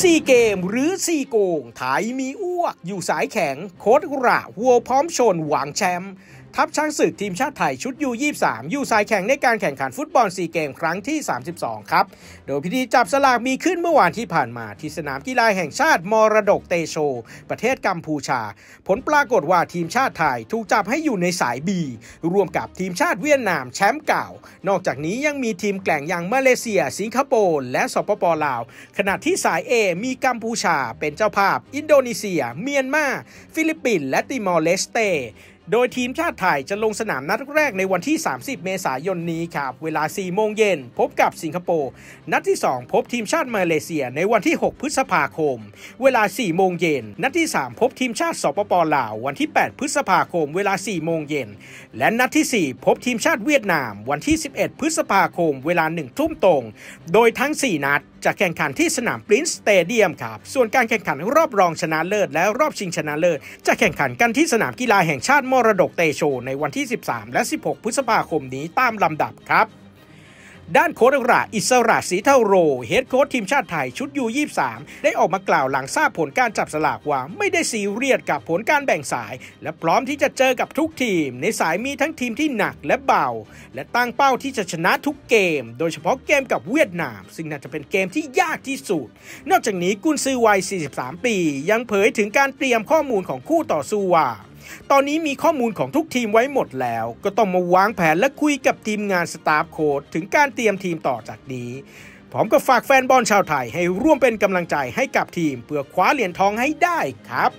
ซีเกมหรือซีโกงไทยมีอ้วกอยู่สายแข็งโคตรระหัวพร้อมชนหวางแชมป์ทัพช้างศึกทีมชาติไทยชุดยู23ยู่สายแข่งในการแข่งขันฟุตบอลซีเกมครั้งที่ 32 ครับ โดยพิธีจับสลากมีขึ้นเมื่อวานที่ผ่านมา ที่สนามกีฬาแห่งชาติ มรดกเตโชประเทศกัมพูชา ผลปรากฏว่าทีมชาติไทยถูกจับให้อยู่ในสายบีรวมกับทีมชาติเวียดนามแชมป์เก่านอกจากนี้ยังมีทีมแกล่งอย่างมาเลเซีย สิงคโปร์และสปปลาว ขณะที่สาย A มีกัมพูชาเป็นเจ้าภาพอินโดนีเซีย เมียนมาฟิลิปปินส์และติมอร์เลสเตโดยทีมชาติไทยจะลงสนามนัดแรกในวันที่ 30 เมษายนนี้ครับเวลา 4 โมงเย็นพบกับสิงคโปร์นัดที่ 2 พบทีมชาติมาเลเซีย ในวันที่ 6 พฤษภาคม เวลา 4 โมงเย็นนัดที่ 3 พบทีมชาติสปปลาว วันที่ 8 พฤษภาคม เวลา 4 โมงเย็นและนัดที่ 4 พบทีมชาติเวียดนาม วันที่ 11 พฤษภาคม เวลา 1 ทุ่มตรงโดยทั้ง 4 นัดจะแข่งขันที่สนามปรินซ์สเตเดียมครับ ส่วนการแข่งขันรอบรองชนะเลิศและรอบชิงชนะเลิศ จะแข่งขันกันที่สนามกีฬาแห่งชาติมรดกเตโชในวันที่ 13 และ 16 พฤษภาคมนี้ตามลำดับครับด้านโค้ชระอิสระสีเท่าโรเฮดโค้ชทีมชาติไทยชุดยู23ได้ออกมากล่าวหลังทราบผลการจับสลากว่าไม่ได้ซีเรียสกับผลการแบ่งสายและพร้อมที่จะเจอกับทุกทีม ในสายมีทั้งทีมที่หนักและเบาและตั้งเป้าที่จะชนะทุกเกมโดยเฉพาะเกมกับเวียดนาม ซึ่งน่าจะเป็นเกมที่ยากที่สุด นอกจากนี้กุนซือวัย43ปียังเผยถึงการเตรียมข้อมูลของคู่ต่อสู้ว่าตอนนี้มีข้อมูลของทุกทีมไว้หมดแล้ว ก็ต้องมาวางแผนและคุยกับทีมงานสตาฟโค้ดถึงการเตรียมทีมต่อจากนี้พร้อมกับฝากแฟนบอลชาวไทยให้ร่วมเป็นกำลังใจให้กับทีมเพื่อคว้าเหรียญทองให้ได้ครับ